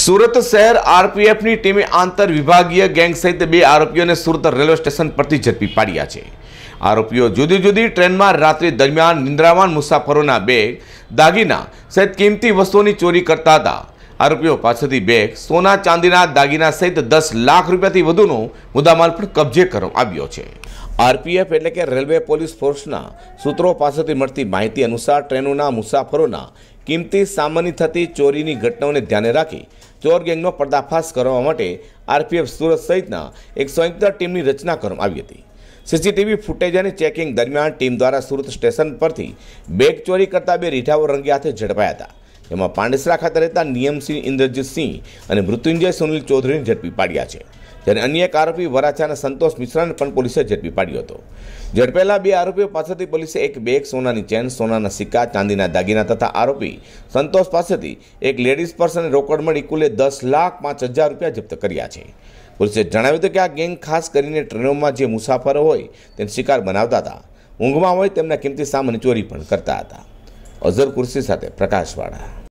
સુરત શહેર આરપીએફની ટીમે આંતર વિભાગીય ગેંગ સહિત બે આરોપીઓને સુરત રેલવે સ્ટેશન પરથી ઝડપી પાડ્યા છે આરોપીઓ જુદી જુદી ટ્રેનમાં રાત્રિ દરમિયાન નિંદ્રાવાન મુસાફરોના બેગ દાગીના સહિત કિંમતી વસ્તુઓની ચોરી કરતા હતા આરોપીઓ પાસેથી બેગ સોના ચાંદીના દાગીના સહિત દસ લાખ રૂપિયાથી વધુનો મુદ્દામાલ પણ કબજે કરવામાં આવ્યો છે આરપીએફ એટલે કે રેલવે પોલીસ ફોર્સના સૂત્રો પાસેથી મળતી માહિતી અનુસાર ટ્રેનોના મુસાફરોના કિંમતી સામાનની થતી ચોરીની ઘટનાઓને ધ્યાને રાખી ચોર ગેંગનો પર્દાફાશ કરવા માટે આરપીએફ સુરત સહિતના એક સંયુક્ત ટીમની રચના કરવામાં આવી હતી સીસીટીવી ફૂટેજ અને ચેકિંગ દરમિયાન ટીમ દ્વારા સુરત સ્ટેશન પરથી બેગ ચોરી કરતા બે રીઠાઓ રંગે હાથે ઝડપાયા હતા જેમાં પાંડેસરા ખાતે રહેતા નિયમસિંહ ઇન્દ્રજીતસિંહ અને મૃત્યુંજય સુનિલ ચૌધરીને ઝડપી પાડ્યા છે જ્યારે અન્ય એક આરોપી વરાછાના સંતોષ મિશ્રાને પણ પોલીસે ઝડપી પાડ્યો હતો ઝડપેલા બે આરોપીઓ પાસેથી પોલીસે એક બેગ સોનાની ચેન સોનાના સિક્કા ચાંદીના દાગીના તથા આરોપી સંતોષ પાસેથી એક લેડીઝ પર્સ અને રોકડ મળી કુલે દસ લાખ પાંચ હજાર રૂપિયા જપ્ત કર્યા છે પોલીસે જણાવ્યું હતું કે આ ગેંગ ખાસ કરીને ટ્રેનોમાં જે મુસાફરો હોય તેને શિકાર બનાવતા હતા ઊંઘમાં હોય તેમના કિંમતી સામાન ચોરી પણ કરતા હતા અઝર કુર્સી સાથે પ્રકાશવાળા